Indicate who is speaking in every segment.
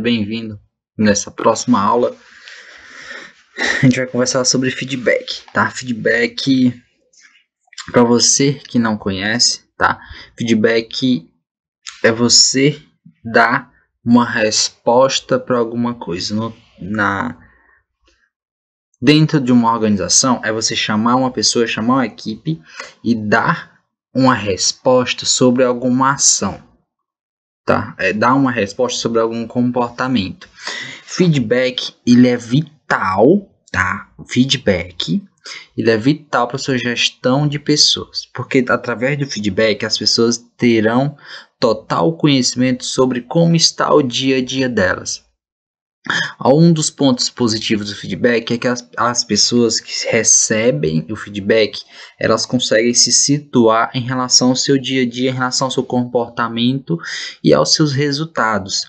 Speaker 1: bem-vindo. Nessa próxima aula, a gente vai conversar sobre feedback, tá? Feedback para você que não conhece, tá? Feedback é você dar uma resposta para alguma coisa no, na dentro de uma organização é você chamar uma pessoa, chamar uma equipe e dar uma resposta sobre alguma ação, tá? É dar uma resposta sobre algum comportamento. Feedback, ele é vital, tá? Feedback, ele é vital para sua gestão de pessoas, porque através do feedback as pessoas terão total conhecimento sobre como está o dia a dia delas. Um dos pontos positivos do feedback é que as, as pessoas que recebem o feedback, elas conseguem se situar em relação ao seu dia a dia, em relação ao seu comportamento e aos seus resultados.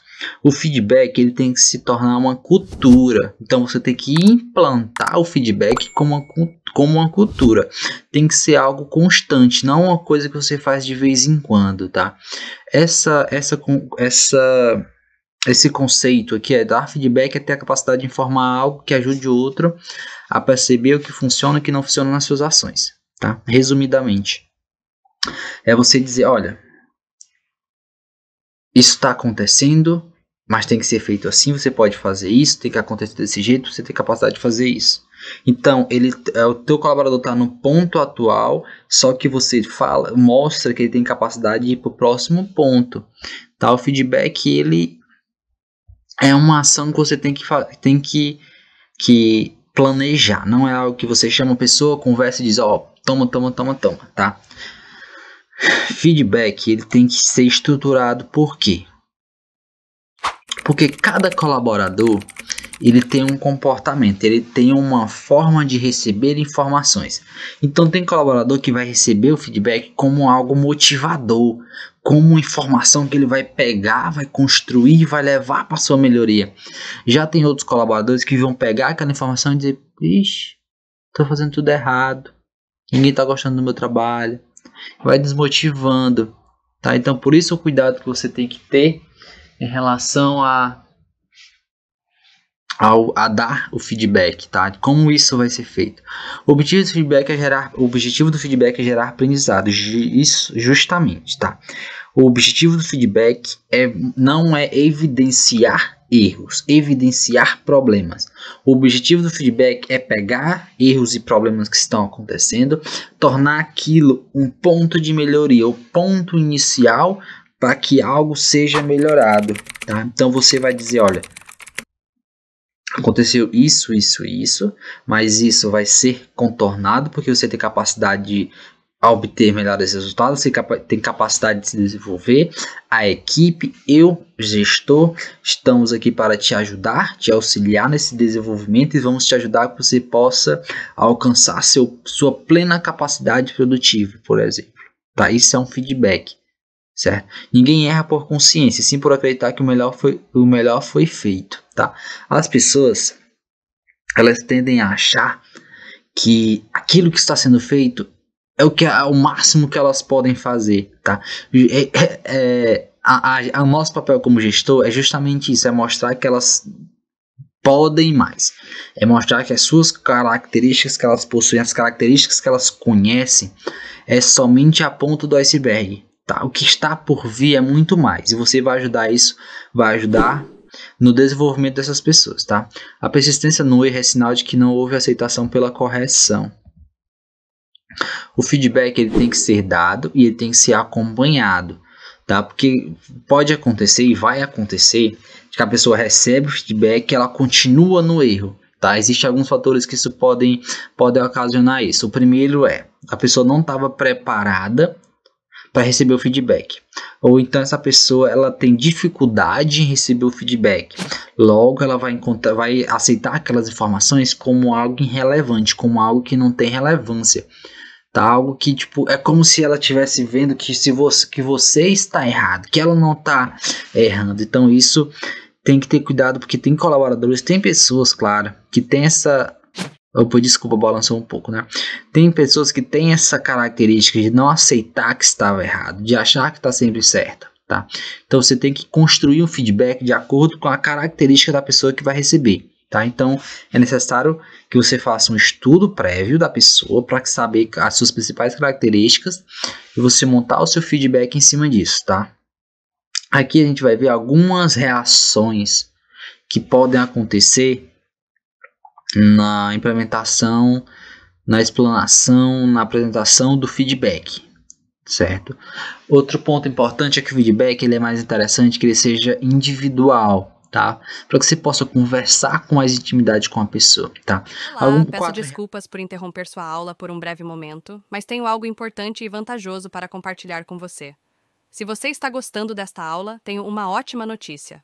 Speaker 1: O feedback ele tem que se tornar uma cultura. Então você tem que implantar o feedback como uma, como uma cultura. Tem que ser algo constante, não uma coisa que você faz de vez em quando, tá? Essa essa essa esse conceito aqui é dar feedback é ter a capacidade de informar algo que ajude o outro a perceber o que funciona e o que não funciona nas suas ações, tá? Resumidamente, é você dizer, olha, isso está acontecendo, mas tem que ser feito assim, você pode fazer isso, tem que acontecer desse jeito, você tem capacidade de fazer isso. Então, ele, é, o teu colaborador está no ponto atual, só que você fala, mostra que ele tem capacidade de ir para o próximo ponto. Tá? O feedback, ele é uma ação que você tem que, tem que, que planejar. Não é algo que você chama a pessoa, conversa e diz, ó, oh, toma, toma, toma, toma, tá? Feedback, ele tem que ser estruturado por quê? Porque cada colaborador, ele tem um comportamento, ele tem uma forma de receber informações. Então tem colaborador que vai receber o feedback como algo motivador, como informação que ele vai pegar, vai construir, vai levar para sua melhoria. Já tem outros colaboradores que vão pegar aquela informação e dizer: "Ixi, tô fazendo tudo errado. Ninguém tá gostando do meu trabalho". Vai desmotivando, tá? Então por isso o cuidado que você tem que ter em relação a ao, a dar o feedback, tá? Como isso vai ser feito? O objetivo do feedback é gerar, o objetivo do feedback é gerar aprendizado, isso justamente, tá? O objetivo do feedback é não é evidenciar erros, evidenciar problemas. O objetivo do feedback é pegar erros e problemas que estão acontecendo, tornar aquilo um ponto de melhoria, o ponto inicial para que algo seja melhorado, tá? Então você vai dizer, olha, aconteceu isso, isso e isso, mas isso vai ser contornado porque você tem capacidade de obter melhores resultados, você tem capacidade de se desenvolver, a equipe, eu, gestor, estamos aqui para te ajudar, te auxiliar nesse desenvolvimento e vamos te ajudar que você possa alcançar seu, sua plena capacidade produtiva, por exemplo. Tá? Isso é um feedback certo? Ninguém erra por consciência, sim por acreditar que o melhor foi, o melhor foi feito, tá? As pessoas, elas tendem a achar que aquilo que está sendo feito é o que é, é o máximo que elas podem fazer, tá? É, é, é a, a, a, nosso papel como gestor é justamente isso, é mostrar que elas podem mais, é mostrar que as suas características que elas possuem, as características que elas conhecem, é somente a ponta do iceberg, tá, o que está por vir é muito mais. E você vai ajudar isso, vai ajudar no desenvolvimento dessas pessoas, tá? A persistência no erro é sinal de que não houve aceitação pela correção. O feedback ele tem que ser dado e ele tem que ser acompanhado, tá? Porque pode acontecer e vai acontecer que a pessoa recebe o feedback e ela continua no erro, tá? Existem alguns fatores que isso podem, podem ocasionar isso. O primeiro é a pessoa não estava preparada para receber o feedback. Ou então essa pessoa ela tem dificuldade em receber o feedback. Logo ela vai encontrar, vai aceitar aquelas informações como algo irrelevante, como algo que não tem relevância. Tá algo que tipo é como se ela estivesse vendo que se você que você está errado, que ela não está errando. Então isso tem que ter cuidado porque tem colaboradores, tem pessoas, claro, que tem essa Opa, desculpa, balançou um pouco, né? Tem pessoas que têm essa característica de não aceitar que estava errado, de achar que está sempre certa, tá? Então você tem que construir um feedback de acordo com a característica da pessoa que vai receber, tá? Então é necessário que você faça um estudo prévio da pessoa para saber as suas principais características e você montar o seu feedback em cima disso, tá? Aqui a gente vai ver algumas reações que podem acontecer na implementação, na explanação, na apresentação do feedback, certo? Outro ponto importante é que o feedback ele é mais interessante que ele seja individual, tá? Para que você possa conversar com mais intimidade com a pessoa, tá? Olá, Algum peço quatro...
Speaker 2: desculpas por interromper sua aula por um breve momento, mas tenho algo importante e vantajoso para compartilhar com você. Se você está gostando desta aula, tenho uma ótima notícia.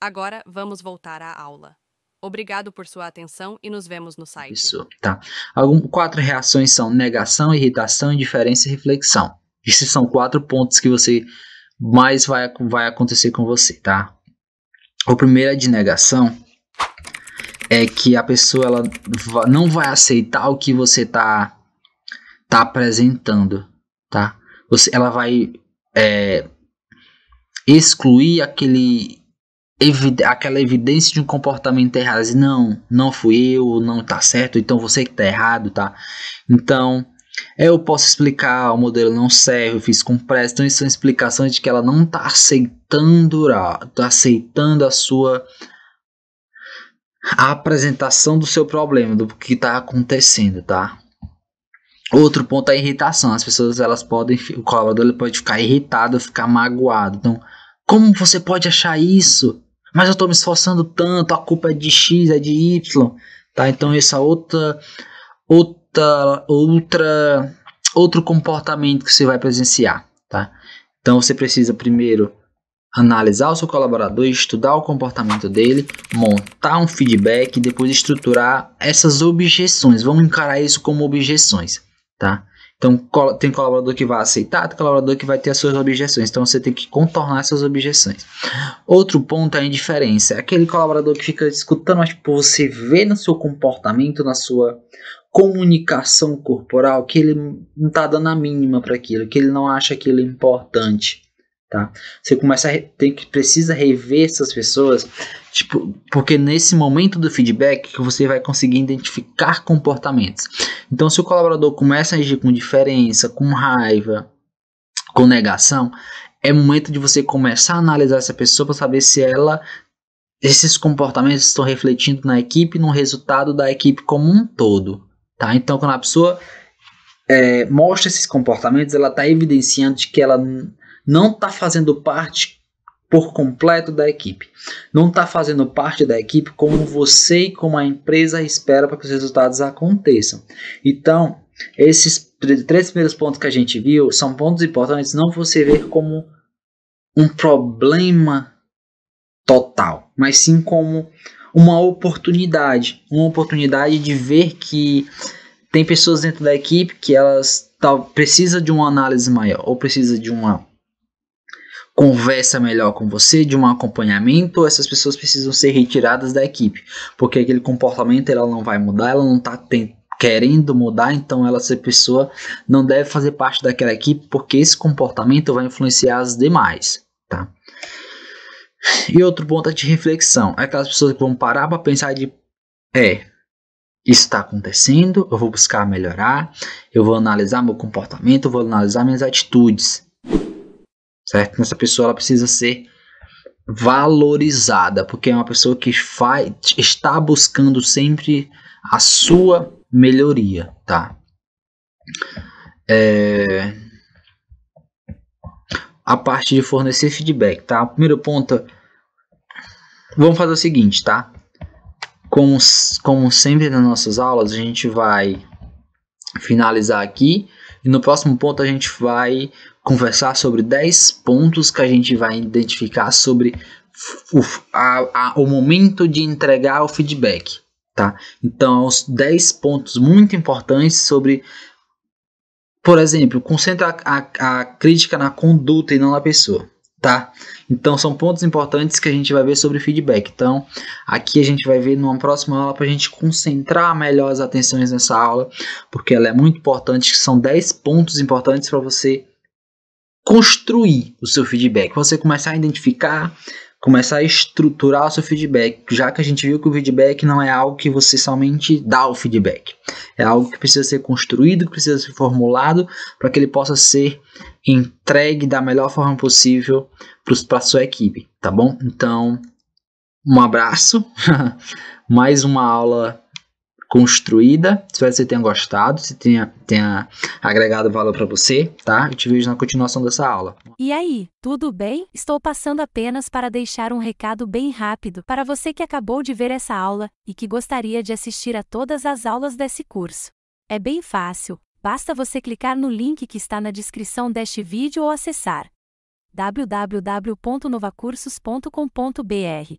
Speaker 2: Agora vamos voltar à aula. Obrigado por sua atenção e nos vemos no site. Isso,
Speaker 1: tá. Algum, quatro reações são negação, irritação, indiferença e reflexão. Esses são quatro pontos que você mais vai, vai acontecer com você, tá? O primeiro é de negação. É que a pessoa ela não vai aceitar o que você tá, tá apresentando, tá? Você, ela vai é, excluir aquele evid aquela evidência de um comportamento errado. Assim, não, não fui eu, não tá certo, então você que tá errado, tá? Então, eu posso explicar, o modelo não serve, eu fiz com pressa. Então, isso é explicações explicação de que ela não tá aceitando, tá aceitando a sua a apresentação do seu problema, do que está acontecendo, tá? Outro ponto é a irritação. As pessoas elas podem, o colaborador ele pode ficar irritado, ficar magoado. Então, como você pode achar isso? Mas eu estou me esforçando tanto, a culpa é de X, é de Y, tá? Então essa outra outra outra outro comportamento que você vai presenciar, tá? Então você precisa primeiro analisar o seu colaborador, estudar o comportamento dele, montar um feedback e depois estruturar essas objeções. Vamos encarar isso como objeções, tá? Então, tem colaborador que vai aceitar, tem colaborador que vai ter as suas objeções. Então, você tem que contornar essas objeções. Outro ponto é a indiferença. É aquele colaborador que fica escutando, mas tipo, você vê no seu comportamento, na sua comunicação corporal, que ele não está dando a mínima para aquilo, que ele não acha aquilo importante tá? Você começa a tem que precisa rever essas pessoas, tipo, porque nesse momento do feedback que você vai conseguir identificar comportamentos. Então, se o colaborador começa a agir com diferença, com raiva, com negação, é momento de você começar a analisar essa pessoa para saber se ela esses comportamentos estão refletindo na equipe, no resultado da equipe como um todo, tá? Então, quando a pessoa é, mostra esses comportamentos, ela está evidenciando de que ela não está fazendo parte por completo da equipe. Não está fazendo parte da equipe como você e como a empresa espera para que os resultados aconteçam. Então, esses três primeiros pontos que a gente viu são pontos importantes, não você ver como um problema total, mas sim como uma oportunidade, uma oportunidade de ver que tem pessoas dentro da equipe que elas tá, precisa de uma análise maior ou precisa de uma conversa melhor com você, de um acompanhamento, essas pessoas precisam ser retiradas da equipe, porque aquele comportamento ela não vai mudar, ela não está querendo mudar, então ela essa pessoa não deve fazer parte daquela equipe, porque esse comportamento vai influenciar as demais, tá? E outro ponto é de reflexão, é aquelas pessoas que vão parar para pensar de é, isso está acontecendo, eu vou buscar melhorar, eu vou analisar meu comportamento, eu vou analisar minhas atitudes, certo? Essa pessoa ela precisa ser valorizada, porque é uma pessoa que faz, está buscando sempre a sua melhoria, tá? É... A parte de fornecer feedback, tá? Primeiro ponto, vamos fazer o seguinte, tá? Como, como sempre nas nossas aulas, a gente vai finalizar aqui e no próximo ponto a gente vai conversar sobre 10 pontos que a gente vai identificar sobre o, a, a, o momento de entregar o feedback. Tá? Então, os 10 pontos muito importantes sobre, por exemplo, concentra a, a crítica na conduta e não na pessoa tá? Então são pontos importantes que a gente vai ver sobre feedback. Então aqui a gente vai ver numa próxima aula para a gente concentrar melhor as atenções nessa aula, porque ela é muito importante. São 10 pontos importantes para você construir o seu feedback, você começar a identificar, começar a estruturar o seu feedback, já que a gente viu que o feedback não é algo que você somente dá o feedback, é algo que precisa ser construído, que precisa ser formulado para que ele possa ser entregue da melhor forma possível para a sua equipe, tá bom? Então, um abraço, mais uma aula construída. Espero que você tenha gostado, se tenha, tenha agregado valor para você, tá? Eu te vejo na continuação dessa aula.
Speaker 2: E aí, tudo bem? Estou passando apenas para deixar um recado bem rápido para você que acabou de ver essa aula e que gostaria de assistir a todas as aulas desse curso. É bem fácil, basta você clicar no link que está na descrição deste vídeo ou acessar www.novacursos.com.br